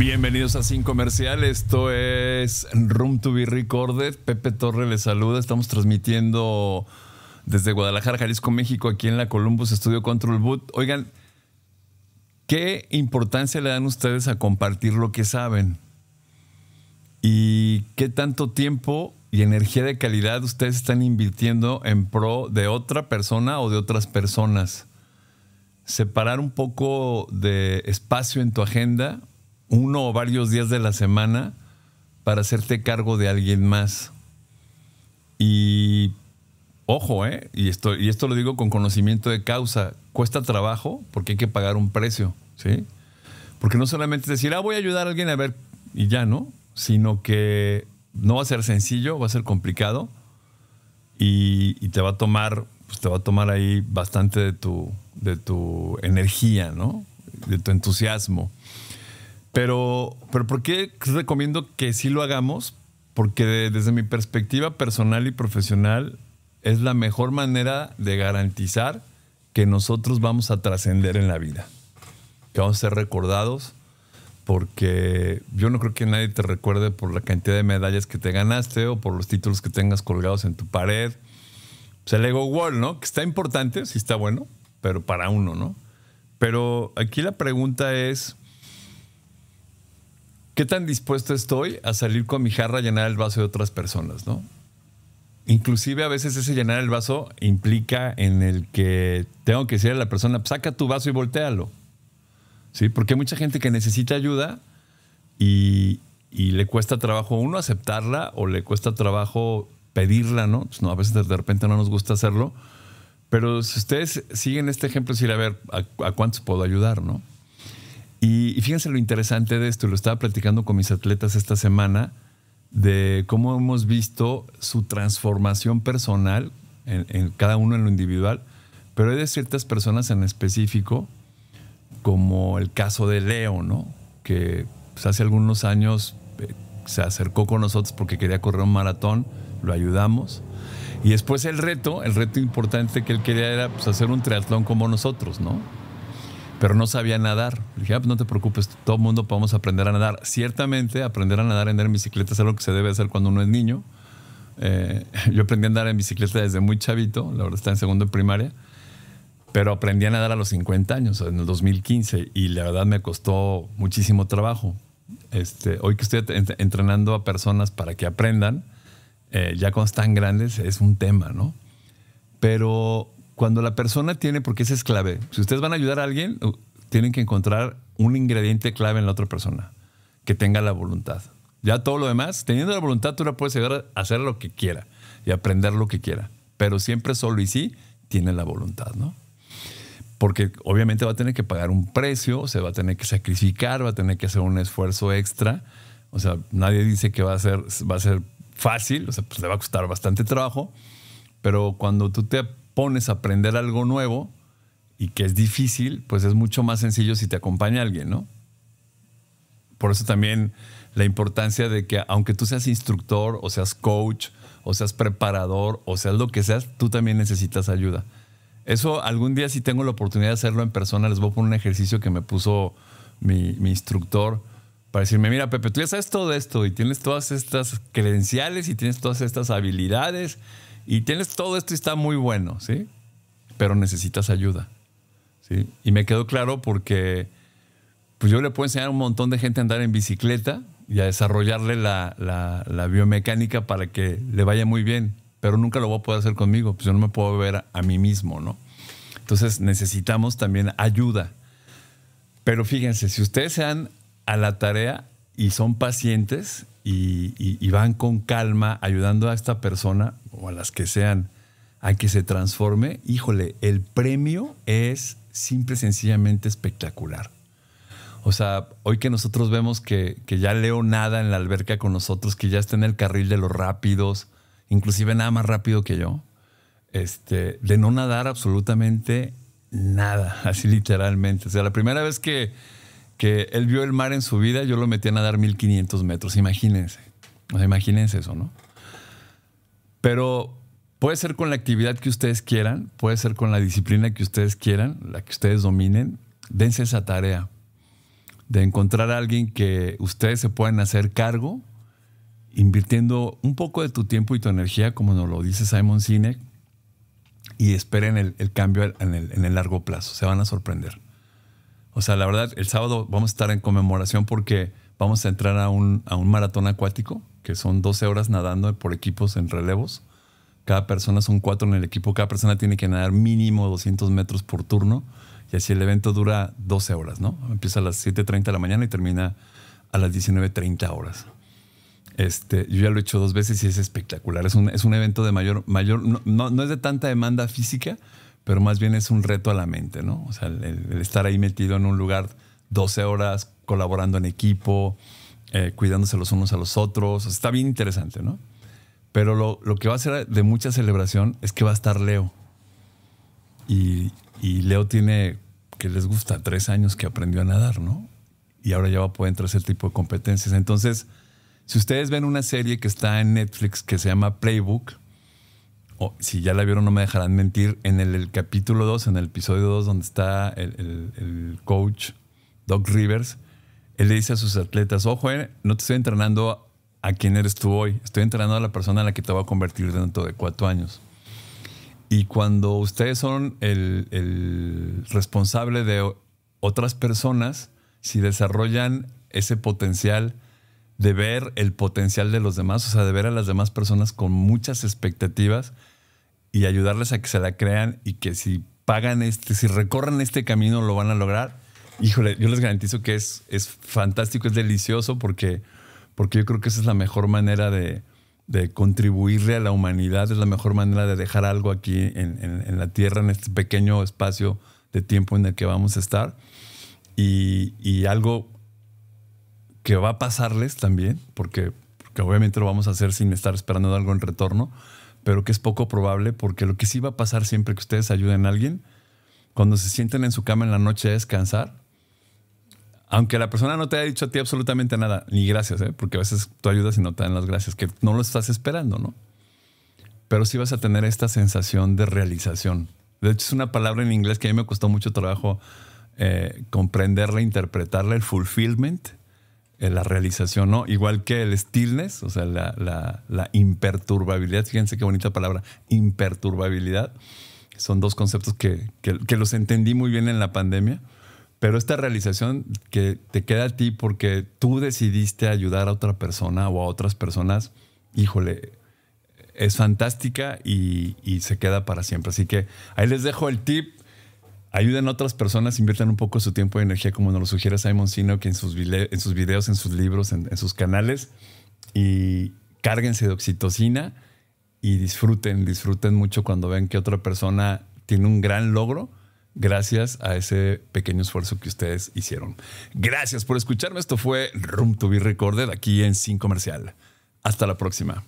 Bienvenidos a Sin Comercial, esto es Room to be Recorded. Pepe Torre les saluda, estamos transmitiendo desde Guadalajara, Jalisco, México, aquí en la Columbus Studio Control Boot. Oigan, ¿qué importancia le dan ustedes a compartir lo que saben? ¿Y qué tanto tiempo y energía de calidad ustedes están invirtiendo en pro de otra persona o de otras personas? Separar un poco de espacio en tu agenda uno o varios días de la semana para hacerte cargo de alguien más. Y ojo, ¿eh? y, esto, y esto lo digo con conocimiento de causa, cuesta trabajo porque hay que pagar un precio, ¿sí? Porque no solamente decir, ah, voy a ayudar a alguien a ver y ya, ¿no? Sino que no va a ser sencillo, va a ser complicado y, te va a tomar, pues, va a tomar ahí bastante de tu, de tu energía, ¿no? De tu entusiasmo. Pero, pero ¿por qué recomiendo que sí lo hagamos? Porque desde mi perspectiva personal y profesional es la mejor manera de garantizar que nosotros vamos a trascender en la vida, que vamos a ser recordados, porque yo no creo que nadie te recuerde por la cantidad de medallas que te ganaste o por los títulos que tengas colgados en tu pared. O pues sea, el ego wall, ¿no? Que está importante, sí está bueno, pero para uno, ¿no? Pero aquí la pregunta es, ¿Qué tan dispuesto estoy a salir con mi jarra a llenar el vaso de otras personas, no? Inclusive a veces ese llenar el vaso implica en el que tengo que decirle a la persona, pues, saca tu vaso y voltealo. ¿Sí? Porque hay mucha gente que necesita ayuda y, le cuesta trabajo uno aceptarla o le cuesta trabajo pedirla, ¿no? Pues, no, a veces de repente no nos gusta hacerlo. Pero si ustedes siguen este ejemplo, es ir a ver a, a cuántos puedo ayudar, ¿no? Y, fíjense lo interesante de esto, lo estaba platicando con mis atletas esta semana, de cómo hemos visto su transformación personal, en, cada uno en lo individual, pero hay de ciertas personas en específico, como el caso de Leo, ¿no? Que pues, hace algunos años eh, se acercó con nosotros porque quería correr un maratón, lo ayudamos. Y después el reto, el reto importante que él quería era pues, hacer un triatlón como nosotros, ¿no? pero no sabía nadar. Le dije, ah, pues no te preocupes, todo el mundo podemos aprender a nadar. Ciertamente, aprender a nadar, andar en bicicleta es algo que se debe hacer cuando uno es niño. Eh, yo aprendí a andar en bicicleta desde muy chavito, la verdad está en segundo de primaria, pero aprendí a nadar a los 50 años, en el 2015, y la verdad me costó muchísimo trabajo. Este, hoy que estoy entrenando a personas para que aprendan, eh, ya cuando están grandes es un tema, ¿no? Pero cuando la persona tiene, porque esa es clave, si ustedes van a ayudar a alguien, tienen que encontrar un ingrediente clave en la otra persona, que tenga la voluntad. Ya todo lo demás, teniendo la voluntad, tú la puedes ayudar a hacer lo que quiera y aprender lo que quiera, pero siempre solo y sí tiene la voluntad, ¿no? Porque obviamente va a tener que pagar un precio, se va a tener que sacrificar, va a tener que hacer un esfuerzo extra. O sea, nadie dice que va a ser, va a ser fácil, o sea, pues le va a costar bastante trabajo, pero cuando tú te a aprender algo nuevo y que es difícil, pues es mucho más sencillo si te acompaña alguien, ¿no? Por eso también la importancia de que aunque tú seas instructor o seas coach o seas preparador o seas lo que seas, tú también necesitas ayuda. Eso algún día si tengo la oportunidad de hacerlo en persona, les voy a poner un ejercicio que me puso mi, mi instructor para decirme, mira Pepe, tú ya sabes todo esto y tienes todas estas credenciales y tienes todas estas habilidades y tienes todo esto está muy bueno, ¿sí? Pero necesitas ayuda, ¿sí? Y me quedó claro porque pues yo le puedo enseñar a un montón de gente a andar en bicicleta y a desarrollarle la, biomecánica para que le vaya muy bien, pero nunca lo voy a poder hacer conmigo, pues yo no me puedo ver a, a mí mismo, ¿no? Entonces necesitamos también ayuda. Pero fíjense, si ustedes se dan a la tarea y son pacientes y, van con calma ayudando a esta persona o a las que sean a que se transforme, híjole, el premio es simple, sencillamente espectacular. O sea, hoy que nosotros vemos que, que ya Leo nada en la alberca con nosotros, que ya está en el carril de los rápidos, inclusive nada más rápido que yo, este, de no nadar absolutamente nada, así literalmente. O sea, la primera vez que, que él vio el mar en su vida, yo lo metí a nadar 1500 metros, imagínense. imagínense eso, ¿no? Pero puede ser con la actividad que ustedes quieran, puede ser con la disciplina que ustedes quieran, la que ustedes dominen, dense esa tarea de encontrar a alguien que ustedes se puedan hacer cargo invirtiendo un poco de tu tiempo y tu energía, como nos lo dice Simon Sinek, y esperen el, cambio en el largo plazo. Se van a sorprender. O sea, la verdad, el sábado vamos a estar en conmemoración porque vamos a entrar a un, a un maratón acuático, que son 12 horas nadando por equipos en relevos. Cada persona son cuatro en el equipo, cada persona tiene que nadar mínimo 200 metros por turno. Y así el evento dura 12 horas, ¿no? Empieza a las 7.30 de la mañana y termina a las 19.30 horas. Este, yo ya lo he hecho dos veces y es espectacular. Es un, evento de mayor, mayor no, no es de tanta demanda física, pero más bien es un reto a la mente, ¿no? O sea, el, estar ahí metido en un lugar 12 horas, colaborando en equipo, eh, cuidándose los unos a los otros, está bien interesante, ¿no? Pero lo, que va a ser de mucha celebración es que va a estar Leo. Y, Leo tiene, que les gusta, tres años que aprendió a nadar, ¿no? Y ahora ya va a poder entrar a ese tipo de competencias. Entonces, si ustedes ven una serie que está en Netflix que se llama Playbook, si ya la vieron, no me dejarán mentir, en el, capítulo 2, en el episodio 2, donde está el, coach Doc Rivers, él le dice a sus atletas, ojo, eh, no te estoy entrenando a quien eres tú hoy, estoy entrenando a la persona a la que te voy a convertir dentro de cuatro años. Y cuando ustedes son el responsable de otras personas, si desarrollan ese potencial, de ver el potencial de los demás, o sea, de ver a las demás personas con muchas expectativas y ayudarles a que se la crean y que si pagan este, si recorren este camino lo van a lograr. Híjole, yo les garantizo que es, es fantástico, es delicioso porque, porque yo creo que esa es la mejor manera de, de contribuirle a la humanidad, es la mejor manera de dejar algo aquí en, en, en, la Tierra, en este pequeño espacio de tiempo en el que vamos a estar. Y, y algo que va a pasarles también, porque, porque obviamente lo vamos a hacer sin estar esperando algo en retorno, pero que es poco probable porque lo que sí va a pasar siempre que ustedes ayuden a alguien, cuando se sienten en su cama en la noche a descansar, aunque la persona no te haya dicho a ti absolutamente nada, ni gracias, ¿eh? porque a veces tú ayudas y no te dan las gracias, que no lo estás esperando, ¿no? Pero sí vas a tener esta sensación de realización. De hecho, es una palabra en inglés que a mí me costó mucho trabajo eh, comprenderla, interpretarla, el fulfillment eh, la realización, ¿no? Igual que el stillness, o sea, la, imperturbabilidad, fíjense qué bonita palabra, imperturbabilidad, son dos conceptos que, los entendí muy bien en la pandemia, pero esta realización que te queda a ti porque tú decidiste ayudar a otra persona o a otras personas, híjole, es fantástica y, y, se queda para siempre. Así que ahí les dejo el tip ayuden a otras personas, inviertan un poco su tiempo y energía, como nos lo sugiere Simon Sinek en sus, videos, en sus libros, en, sus canales, y cárguense de oxitocina y disfruten, disfruten mucho cuando ven que otra persona tiene un gran logro gracias a ese pequeño esfuerzo que ustedes hicieron. Gracias por escucharme. Esto fue Room to be Recorded aquí en Sin Comercial. Hasta la próxima.